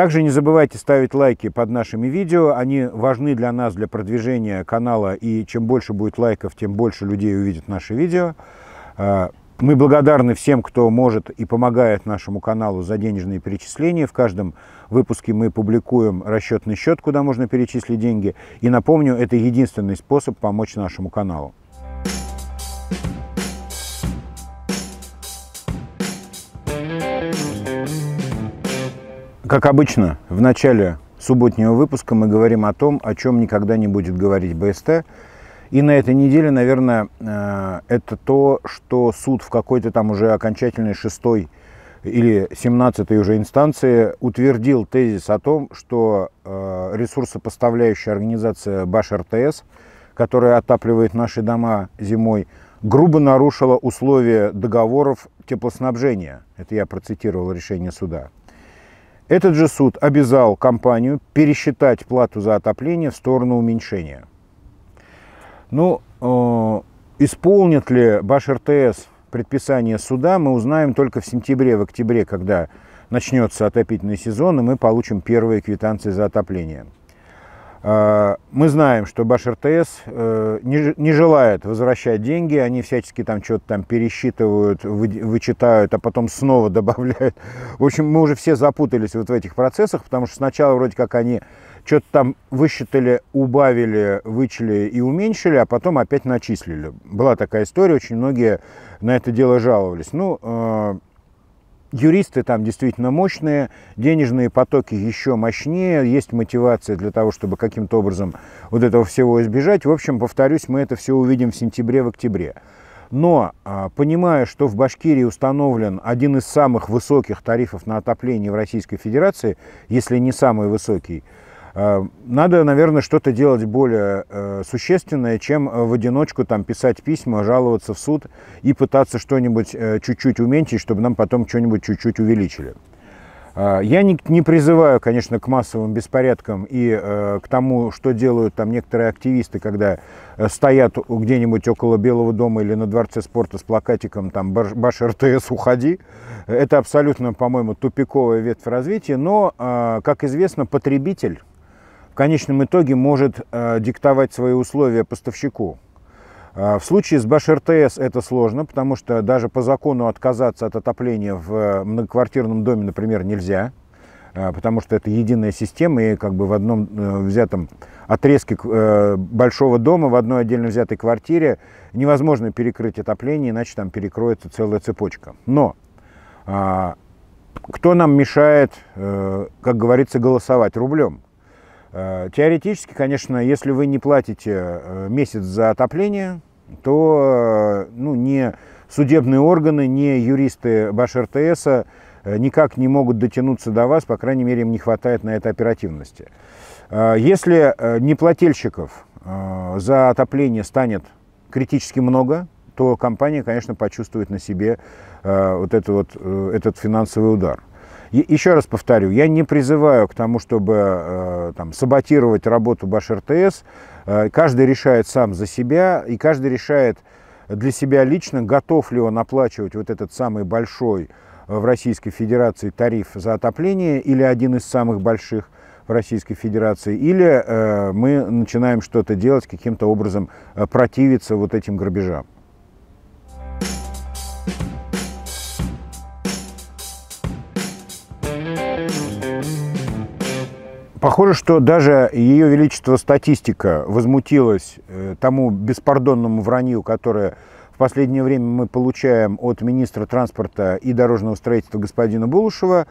Также не забывайте ставить лайки под нашими видео, они важны для нас, для продвижения канала, и чем больше будет лайков, тем больше людей увидит наши видео. А, мы благодарны всем, кто может и помогает нашему каналу за денежные перечисления. В каждом выпуске мы публикуем расчетный счет, куда можно перечислить деньги. И напомню, это единственный способ помочь нашему каналу. Как обычно, в начале субботнего выпуска мы говорим о том, о чем никогда не будет говорить БСТ. И на этой неделе, наверное, э, это то, что суд в какой-то там уже окончательной шестой или семнадцатой уже инстанции утвердил тезис о том, что э, ресурсопоставляющая организация Баш РТС, которая отапливает наши дома зимой, грубо нарушила условия договоров теплоснабжения. Это я процитировал решение суда. Этот же суд обязал компанию пересчитать плату за отопление в сторону уменьшения. Ну, э, исполнит ли Баш РТС предписание суда, мы узнаем только в сентябре, в октябре, когда начнется отопительный сезон, и мы получим первые квитанции за отопление. А, мы знаем, что Баш РТС э, не желает возвращать деньги, они всячески там что-то там пересчитывают, вычитают, а потом снова добавляют. В общем, мы уже все запутались вот в этих процессах, потому что сначала вроде как они что-то там высчитали, убавили, вычли и уменьшили, а потом опять начислили. Была такая история, очень многие на это дело жаловались. Ну, э, Юристы там действительно мощные, денежные потоки еще мощнее, есть мотивация для того, чтобы каким-то образом вот этого всего избежать. В общем, повторюсь, мы это все увидим в сентябре, октябре. Но а, понимая, что в Башкирии установлен один из самых высоких тарифов на отопление в Российской Федерации, если не самый высокий, Э, надо, наверное, что-то делать более э, существенное, чем э, в одиночку там писать письма, жаловаться в суд и пытаться что-нибудь чуть-чуть уменьшить, чтобы нам потом что-нибудь чуть-чуть увеличили. Я не, призываю, конечно, к массовым беспорядкам и к тому, что делают там некоторые активисты, когда стоят где-нибудь около Белого дома или на Дворце спорта с плакатиком там «Баш РТС, уходи». Это абсолютно, по-моему, тупиковая ветвь развития, но, как известно, потребитель в конечном итоге может э, диктовать свои условия поставщику. Э, в случае с БАШ-РТС это сложно, потому что даже по закону отказаться от отопления в э, многоквартирном доме, например, нельзя, потому что это единая система, и как бы в одном взятом отрезке большого дома, в одной отдельно взятой квартире невозможно перекрыть отопление, иначе там перекроется целая цепочка. Но а, кто нам мешает, как говорится, голосовать рублем? Э, теоретически, конечно, если вы не платите э, месяц за отопление, то э, ну, не судебные органы, не юристы БашРТС никак не могут дотянуться до вас, по крайней мере, им не хватает на это оперативности. Если неплательщиков за отопление станет критически много, то компания, конечно, почувствует на себе вот, это вот этот финансовый удар. Еще раз повторю, я не призываю к тому, чтобы э, там, саботировать работу Башртс. тс э, Каждый решает сам за себя, и каждый решает для себя лично, готов ли он оплачивать вот этот самый большой э, в Российской Федерации тариф за отопление или один из самых больших в Российской Федерации, или э, мы начинаем что-то делать, каким-то образом противиться вот этим грабежам. Похоже, что даже Ее Величество статистика возмутилась э, тому беспардонному вранью, которое в последнее время мы получаем от министра транспорта и дорожного строительства господина Булушева,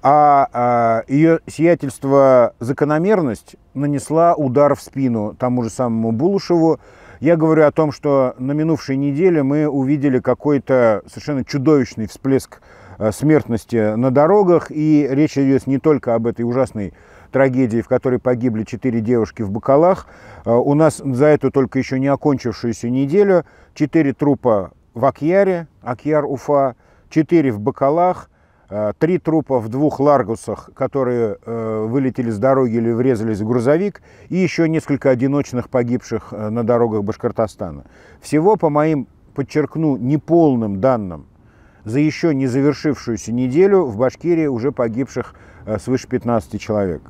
а, а ее сиятельство закономерность нанесла удар в спину тому же самому Булушеву. Я говорю о том, что на минувшей неделе мы увидели какой-то совершенно чудовищный всплеск э, смертности на дорогах, и речь идет не только об этой ужасной трагедии, в которой погибли четыре девушки в Бакалах. Э, у нас за эту только еще не окончившуюся неделю четыре трупа в Акьяре, Акьяр, Уфа, четыре в Бакалах, э, три трупа в двух Ларгусах, которые э, вылетели с дороги или врезались в грузовик, и еще несколько одиночных погибших на дорогах Башкортостана. Всего, по моим, подчеркну, неполным данным, за еще не завершившуюся неделю в Башкирии уже погибших свыше 15 человек.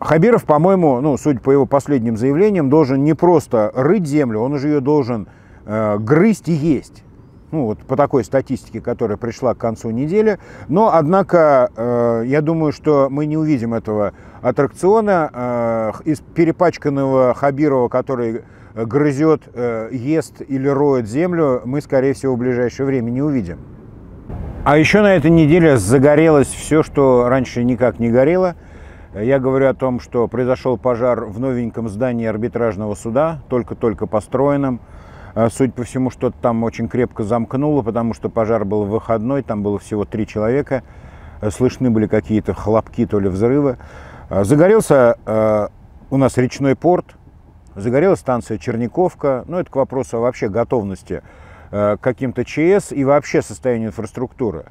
Хабиров, по-моему, ну, судя по его последним заявлениям, должен не просто рыть землю, он уже ее должен э, грызть и есть. Ну, вот по такой статистике, которая пришла к концу недели. Но, однако, э, я думаю, что мы не увидим этого аттракциона э, из перепачканного Хабирова, который э, грызет, э, ест или роет землю, мы, скорее всего, в ближайшее время не увидим. А еще на этой неделе загорелось все, что раньше никак не горело – я говорю о том, что произошел пожар в новеньком здании арбитражного суда, только-только построенном. Э, Суть по всему, что-то там очень крепко замкнуло, потому что пожар был в выходной, там было всего три человека. Э, слышны были какие-то хлопки, то ли взрывы. Э, загорелся у нас речной порт, загорелась станция Черниковка. Ну, это к вопросу вообще готовности к каким-то ЧС и вообще состоянию инфраструктуры.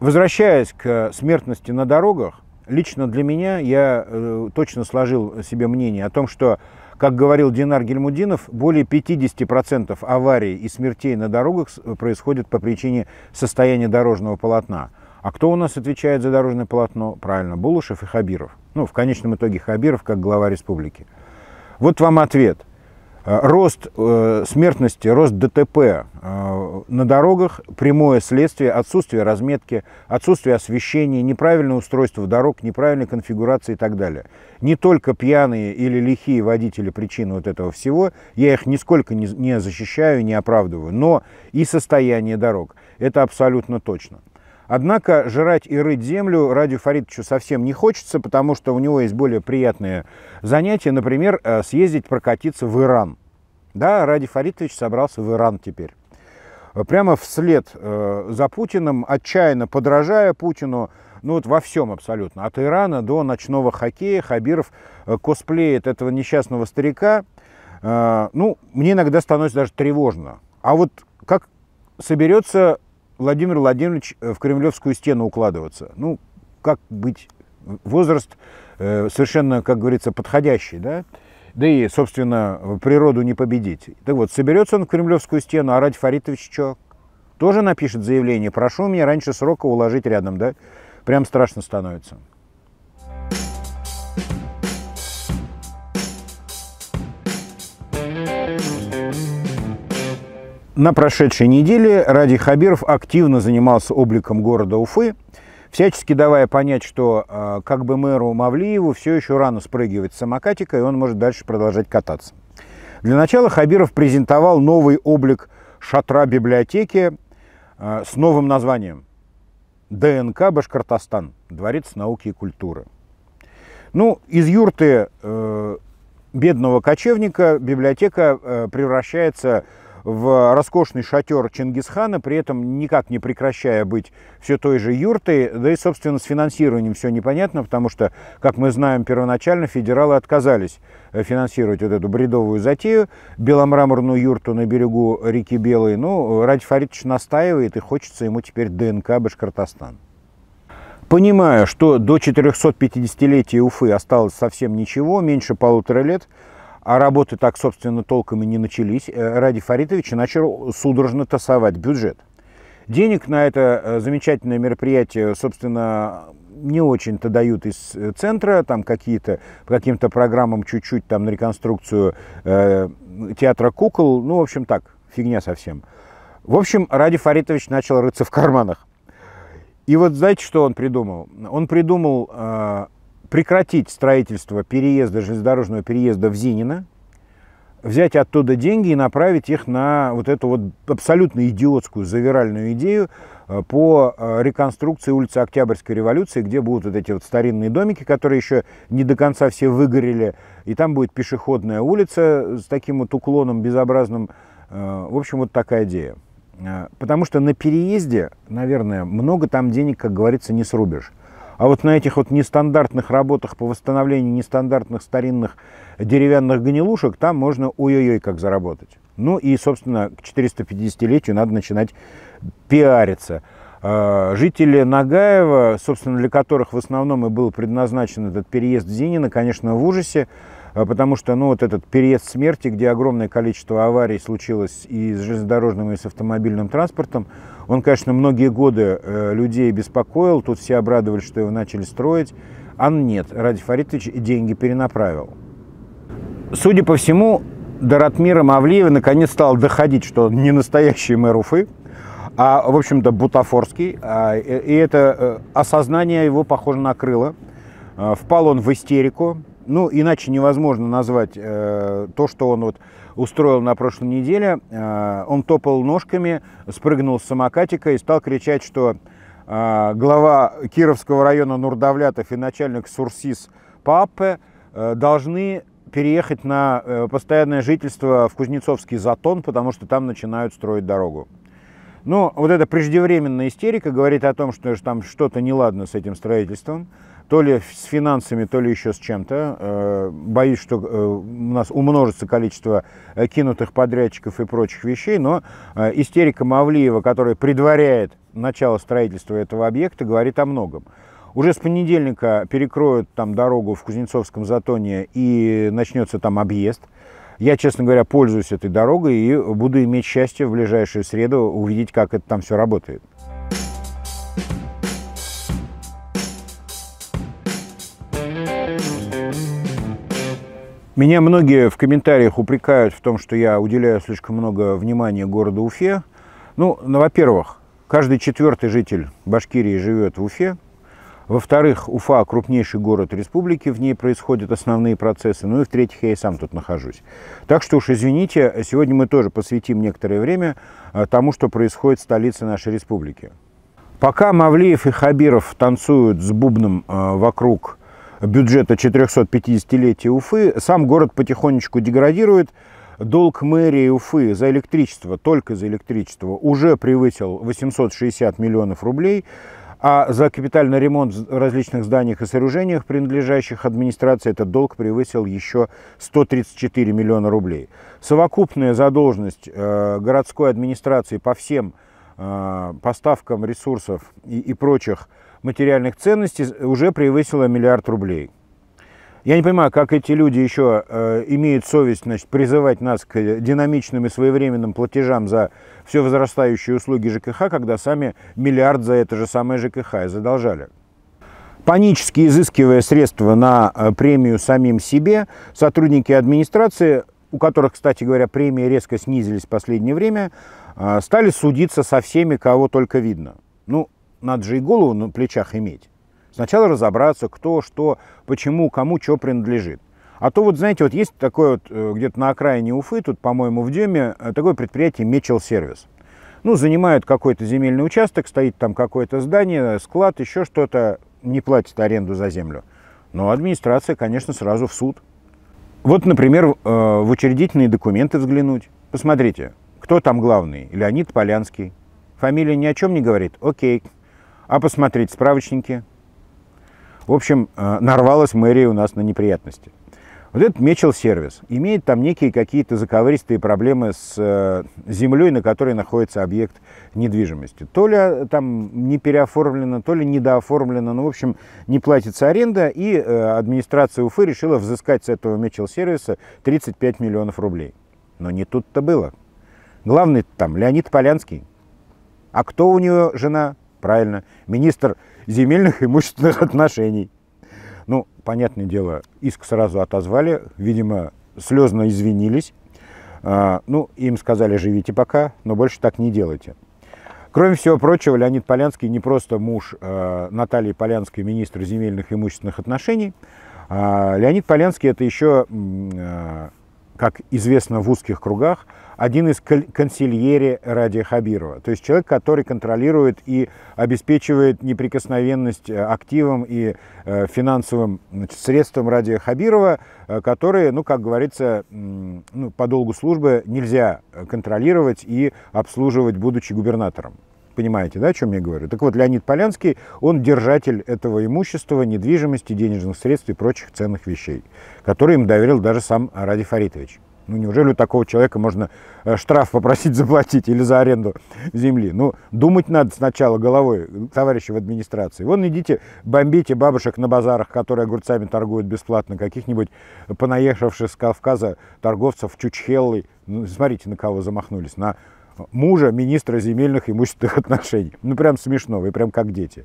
Возвращаясь к смертности на дорогах, Лично для меня я э, точно сложил себе мнение о том, что, как говорил Динар Гельмудинов, более 50% аварий и смертей на дорогах э, происходит по причине состояния дорожного полотна. А кто у нас отвечает за дорожное полотно? Правильно, Булушев и Хабиров. Ну, в конечном итоге Хабиров как глава республики. Вот вам ответ – Э, рост э, смертности, рост ДТП э, на дорогах – прямое следствие отсутствия разметки, отсутствия освещения, неправильного устройства дорог, неправильной конфигурации и так далее. Не только пьяные или лихие водители причины вот этого всего, я их нисколько не защищаю, не оправдываю, но и состояние дорог – это абсолютно точно. Однако жрать и рыть землю Радию Фаридовичу совсем не хочется, потому что у него есть более приятные занятия, например, э, съездить прокатиться в Иран. Да, Ради Фаридович собрался в Иран теперь. Прямо вслед э, за Путиным, отчаянно подражая Путину, ну вот во всем абсолютно, от Ирана до ночного хоккея, Хабиров э, косплеит этого несчастного старика. Ну, мне иногда становится даже тревожно. А вот как соберется Владимир Владимирович э, в кремлевскую стену укладываться. Ну, как быть? Возраст э, совершенно, как говорится, подходящий, да? Да и, собственно, природу не победить. Так вот, соберется он в кремлевскую стену, а Радь Фаритович что? Тоже напишет заявление, прошу меня раньше срока уложить рядом, да? Прям страшно становится. На прошедшей неделе Ради Хабиров активно занимался обликом города Уфы, всячески давая понять, что а, как бы мэру Мавлиеву все еще рано спрыгивать с самокатика, и он может дальше продолжать кататься. Для начала Хабиров презентовал новый облик шатра библиотеки а, с новым названием «ДНК Башкортостан. Дворец науки и культуры». Ну, из юрты э, бедного кочевника библиотека э, превращается в в роскошный шатер Чингисхана, при этом никак не прекращая быть все той же юртой, да и, собственно, с финансированием все непонятно, потому что, как мы знаем, первоначально федералы отказались э, финансировать вот эту бредовую затею, беломраморную юрту на берегу реки Белой. Ну, Ради Фаридович настаивает, и хочется ему теперь ДНК Башкортостан. Понимая, что до 450-летия Уфы осталось совсем ничего, меньше полутора лет, а работы так, собственно, толком и не начались, э, Ради Фаритович начал судорожно тасовать бюджет. Денег на это э, замечательное мероприятие, собственно, не очень-то дают из э, центра, там какие-то, по каким-то программам чуть-чуть там на реконструкцию э, театра кукол, ну, в общем, так, фигня совсем. В общем, Ради Фаритович начал рыться в карманах. И вот знаете, что он придумал? Он придумал прекратить строительство переезда, железнодорожного переезда в Зинина, взять оттуда деньги и направить их на вот эту вот абсолютно идиотскую завиральную идею э, по э, реконструкции улицы Октябрьской революции, где будут вот эти вот старинные домики, которые еще не до конца все выгорели, и там будет пешеходная улица с таким вот уклоном безобразным. Э, в общем, вот такая идея. Потому что на переезде, наверное, много там денег, как говорится, не срубишь. А вот на этих вот нестандартных работах по восстановлению нестандартных старинных деревянных гнилушек там можно ой-ой-ой как заработать. Ну и, собственно, к 450-летию надо начинать пиариться. А, жители Нагаева, собственно, для которых в основном и был предназначен этот переезд Зинина, конечно, в ужасе. А потому что ну, вот этот переезд смерти, где огромное количество аварий случилось и с железнодорожным, и с автомобильным транспортом, он, конечно, многие годы э, людей беспокоил, тут все обрадовались, что его начали строить, а нет, Ради Фаритович деньги перенаправил. Судя по всему, до Ратмира Мавлиева наконец стал доходить, что он не настоящий мэр Уфы, а, в общем-то, бутафорский. А, и это э, осознание его, похоже, накрыло. А, впал он в истерику, ну, иначе невозможно назвать э, то, что он вот устроил на прошлой неделе. Э, он топал ножками, спрыгнул с самокатика и стал кричать, что э, глава Кировского района Нурдавлятов и начальник Сурсис Папе э, должны переехать на э, постоянное жительство в Кузнецовский Затон, потому что там начинают строить дорогу. Но ну, вот эта преждевременная истерика говорит о том, что там что-то неладно с этим строительством то ли с финансами, то ли еще с чем-то. Э, боюсь, что э, у нас умножится количество э, кинутых подрядчиков и прочих вещей, но истерика Мавлиева, которая предваряет начало строительства этого объекта, говорит о многом. Уже с понедельника перекроют там дорогу в Кузнецовском затоне и начнется там объезд. Я, честно говоря, пользуюсь этой дорогой и буду иметь счастье в ближайшую среду увидеть, как это там все работает. Меня многие в комментариях упрекают в том, что я уделяю слишком много внимания городу Уфе. Ну, ну во-первых, каждый четвертый житель Башкирии живет в Уфе. Во-вторых, Уфа – крупнейший город республики, в ней происходят основные процессы. Ну и в-третьих, я и сам тут нахожусь. Так что уж извините, сегодня мы тоже посвятим некоторое время э, тому, что происходит в столице нашей республики. Пока Мавлиев и Хабиров танцуют с бубном э, вокруг бюджета 450-летия Уфы, сам город потихонечку деградирует. Долг мэрии Уфы за электричество, только за электричество, уже превысил 860 миллионов рублей, а за капитальный ремонт в различных зданиях и сооружениях, принадлежащих администрации, этот долг превысил еще 134 миллиона рублей. Совокупная задолженность э, городской администрации по всем э, поставкам ресурсов и, и прочих – материальных ценностей уже превысила миллиард рублей. Я не понимаю, как эти люди еще э, имеют совесть значит, призывать нас к динамичным и своевременным платежам за все возрастающие услуги ЖКХ, когда сами миллиард за это же самое ЖКХ и задолжали. Панически изыскивая средства на э, премию самим себе, сотрудники администрации, у которых, кстати говоря, премии резко снизились в последнее время, э, стали судиться со всеми, кого только видно. Ну, надо же и голову на плечах иметь. Сначала разобраться, кто, что, почему, кому, что принадлежит. А то вот, знаете, вот есть такое вот э, где-то на окраине Уфы, тут, по-моему, в Деме, э, такое предприятие «Мечел Сервис». Ну, занимают какой-то земельный участок, стоит там какое-то здание, склад, еще что-то, не платит аренду за землю. Но администрация, конечно, сразу в суд. Вот, например, э, в учредительные документы взглянуть. Посмотрите, кто там главный? Леонид Полянский. Фамилия ни о чем не говорит? Окей, а посмотреть справочники. В общем, э, нарвалась мэрия у нас на неприятности. Вот этот Мечел сервис имеет там некие какие-то заковыристые проблемы с э, землей, на которой находится объект недвижимости. То ли э, там не переоформлено, то ли недооформлено, ну, в общем, не платится аренда, и администрация Уфы решила взыскать с этого Мечел сервиса 35 миллионов рублей. Но не тут-то было. Главный там Леонид Полянский. А кто у нее жена? правильно, министр земельных и имущественных отношений. Ну, понятное дело, иск сразу отозвали, видимо, слезно извинились. А, ну, им сказали, живите пока, но больше так не делайте. Кроме всего прочего, Леонид Полянский не просто муж а, Натальи Полянской, министра земельных и имущественных отношений. А, Леонид Полянский это еще, как известно в узких кругах, один из консильери Ради Хабирова, то есть человек, который контролирует и обеспечивает неприкосновенность э, активам и э, финансовым значит, средствам Ради Хабирова, э, которые, ну, как говорится, ну, по долгу службы нельзя контролировать и обслуживать, будучи губернатором. Понимаете, да, о чем я говорю? Так вот, Леонид Полянский, он держатель этого имущества, недвижимости, денежных средств и прочих ценных вещей, которые им доверил даже сам Ради Фаритович. Ну неужели у такого человека можно э, штраф попросить заплатить или за аренду земли? Ну думать надо сначала головой, э, товарищи в администрации. Вон идите, бомбите бабушек на базарах, которые огурцами торгуют бесплатно, каких-нибудь понаехавших с Кавказа торговцев чучхеллой. Ну, смотрите, на кого замахнулись. На мужа министра земельных и имущественных отношений. Ну прям смешно, вы прям как дети.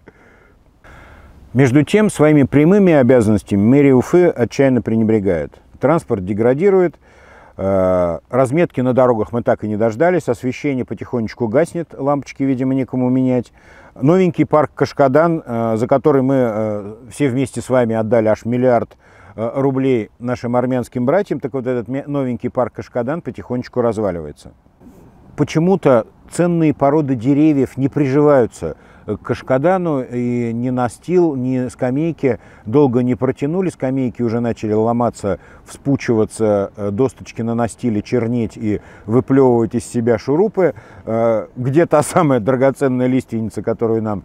Между тем, своими прямыми обязанностями мэрия Уфы отчаянно пренебрегает. Транспорт деградирует, Э, разметки на дорогах мы так и не дождались, освещение потихонечку гаснет, лампочки, видимо, некому менять. Новенький парк Кашкадан, э, за который мы э, все вместе с вами отдали аж миллиард рублей нашим армянским братьям, так вот этот новенький парк Кашкадан потихонечку разваливается. Почему-то ценные породы деревьев не приживаются э, к Кашкадану, и ни настил, ни скамейки долго не протянули. Скамейки уже начали ломаться, вспучиваться, э, досточки на настиле чернеть и выплевывать из себя шурупы. Э, где та самая драгоценная лиственница, которую нам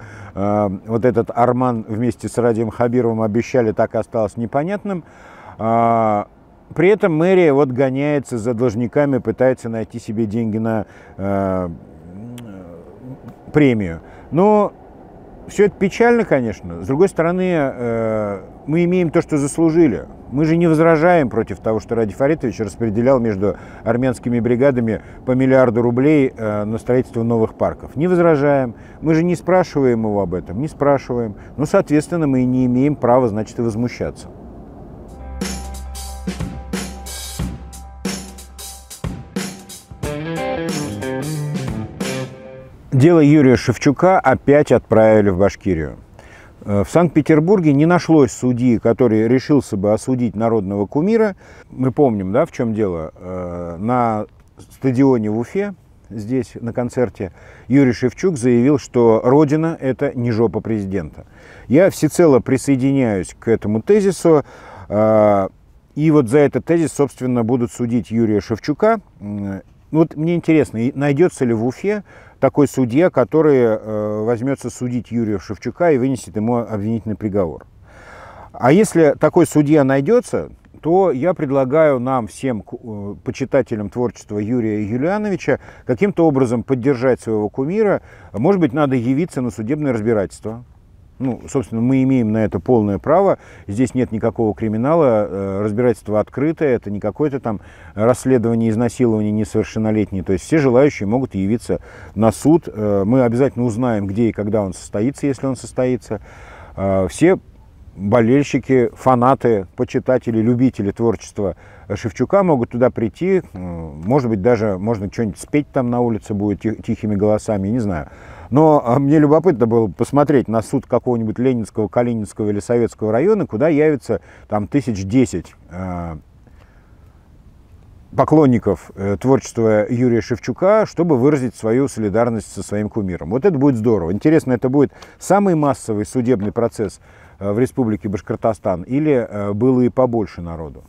вот этот Арман вместе с Радием Хабировым обещали, так и осталось непонятным. А, при этом мэрия вот гоняется за должниками, пытается найти себе деньги на премию. Но все это печально, конечно. С другой стороны, э, мы имеем то, что заслужили. Мы же не возражаем против того, что Ради Фаритович распределял между армянскими бригадами по миллиарду рублей э, на строительство новых парков. Не возражаем. Мы же не спрашиваем его об этом, не спрашиваем. Ну, соответственно, мы и не имеем права, значит, и возмущаться. Дело Юрия Шевчука опять отправили в Башкирию. Э, в Санкт-Петербурге не нашлось судьи, который решился бы осудить народного кумира. Мы помним, да, в чем дело. Э, на стадионе в Уфе, здесь на концерте, Юрий Шевчук заявил, что Родина – это не жопа президента. Я всецело присоединяюсь к этому тезису. Э, и вот за этот тезис, собственно, будут судить Юрия Шевчука. Вот мне интересно, найдется ли в Уфе такой судья, который э, возьмется судить Юрия Шевчука и вынесет ему обвинительный приговор. А если такой судья найдется, то я предлагаю нам всем э, почитателям творчества Юрия Юлиановича каким-то образом поддержать своего кумира. Может быть, надо явиться на судебное разбирательство. Ну, собственно, мы имеем на это полное право. Здесь нет никакого криминала, э, разбирательство открытое, это не какое-то там расследование изнасилования несовершеннолетней. То есть все желающие могут явиться на суд. Э, мы обязательно узнаем, где и когда он состоится, если он состоится. Э, все болельщики, фанаты, почитатели, любители творчества Шевчука могут туда прийти. Может быть, даже можно что-нибудь спеть там на улице будет тихими голосами, не знаю. Но а, мне любопытно было посмотреть на суд какого-нибудь Ленинского, Калининского или Советского района, куда явится там тысяч десять а, поклонников э, творчества Юрия Шевчука, чтобы выразить свою солидарность со своим кумиром. Вот это будет здорово. Интересно, это будет самый массовый судебный процесс э, в Республике Башкортостан или э, было и побольше народу?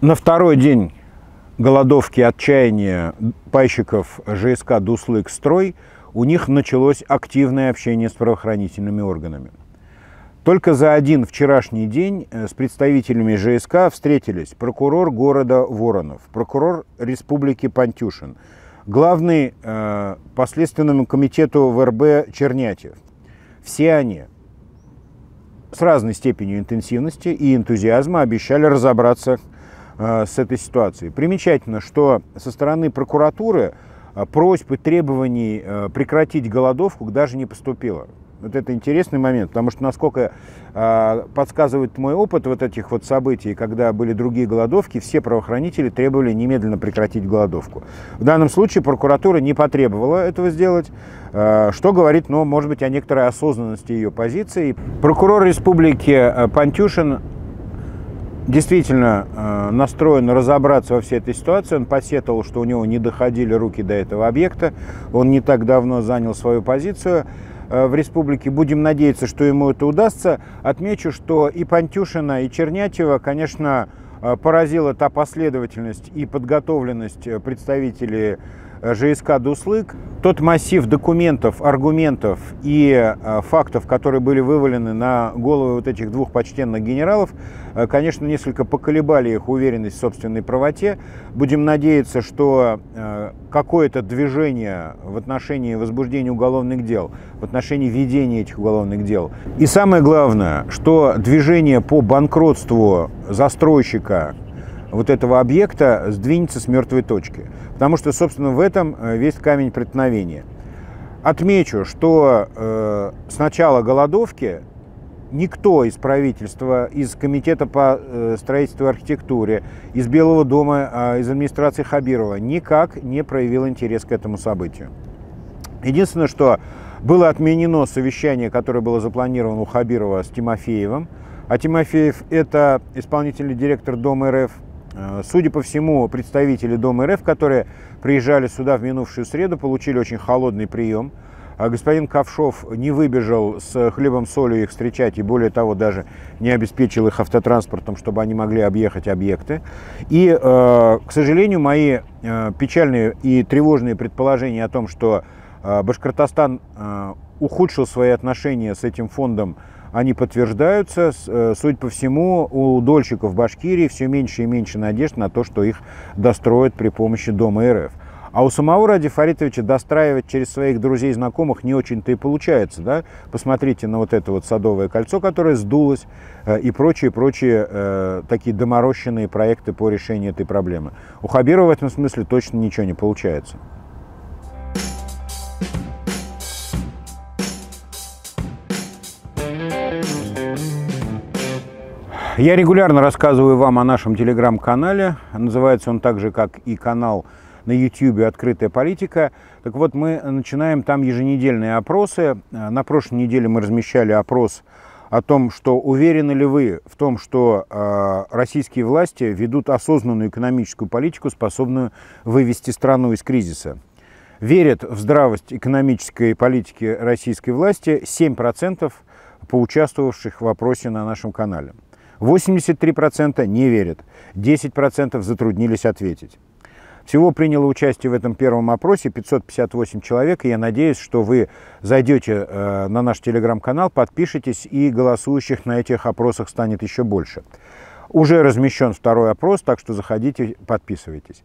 На второй день голодовки отчаяния пайщиков ЖСК «Дуслык-строй» у них началось активное общение с правоохранительными органами. Только за один вчерашний день э, с представителями ЖСК встретились прокурор города Воронов, прокурор республики Пантюшин, главный э, по следственному комитету ВРБ Чернятьев. Все они с разной степенью интенсивности и энтузиазма обещали разобраться Э, с этой ситуацией. Примечательно, что со стороны прокуратуры э, просьбы, требований э, прекратить голодовку даже не поступило. Вот это интересный момент, потому что, насколько подсказывает мой опыт вот этих вот событий, когда были другие голодовки, все правоохранители требовали немедленно прекратить голодовку. В данном случае прокуратура не потребовала этого сделать, что говорит, ну, может быть, о некоторой осознанности ее позиции. Прокурор республики Пантюшин действительно э, настроен разобраться во всей этой ситуации. Он посетовал, что у него не доходили руки до этого объекта. Он не так давно занял свою позицию э, в республике. Будем надеяться, что ему это удастся. Отмечу, что и Пантюшина, и Чернятьева, конечно, э, поразила та последовательность и подготовленность представителей Э, ЖСК «Дуслык». Тот массив документов, аргументов и э, фактов, которые были вывалены на головы вот этих двух почтенных генералов, э, конечно, несколько поколебали их уверенность в собственной правоте. Будем надеяться, что какое-то движение в отношении возбуждения уголовных дел, в отношении ведения этих уголовных дел. И самое главное, что движение по банкротству застройщика вот этого объекта сдвинется с мертвой точки. Потому что, собственно, в этом э, весь камень преткновения. Отмечу, что э, с начала голодовки никто из правительства, из Комитета по э, строительству и архитектуре, из Белого дома, э, из администрации Хабирова никак не проявил интерес к этому событию. Единственное, что было отменено совещание, которое было запланировано у Хабирова с Тимофеевым, а Тимофеев – это исполнительный директор Дома РФ – Э, судя по всему, представители Дома РФ, которые приезжали сюда в минувшую среду, получили очень холодный прием. А господин Ковшов не выбежал с хлебом солью их встречать и, более того, даже не обеспечил их автотранспортом, чтобы они могли объехать объекты. И, э, к сожалению, мои э, печальные и тревожные предположения о том, что Башкортостан ухудшил свои отношения с этим фондом они подтверждаются. Э, судя по всему, у дольщиков Башкирии все меньше и меньше надежд на то, что их достроят при помощи Дома РФ. А у самого Ради Фаритовича достраивать через своих друзей и знакомых не очень-то и получается. Да? Посмотрите на вот это вот садовое кольцо, которое сдулось, э, и прочие-прочие э, такие доморощенные проекты по решению этой проблемы. У Хабирова в этом смысле точно ничего не получается. Я регулярно рассказываю вам о нашем телеграм-канале. Называется он так же, как и канал на YouTube «Открытая политика». Так вот, мы начинаем там еженедельные опросы. Э, на прошлой неделе мы размещали опрос о том, что уверены ли вы в том, что э, российские власти ведут осознанную экономическую политику, способную вывести страну из кризиса. Верят в здравость экономической политики российской власти 7% поучаствовавших в опросе на нашем канале. 83% не верят, 10% затруднились ответить. Всего приняло участие в этом первом опросе 558 человек, и я надеюсь, что вы зайдете э, на наш телеграм-канал, подпишитесь, и голосующих на этих опросах станет еще больше. Уже размещен второй опрос, так что заходите, подписывайтесь.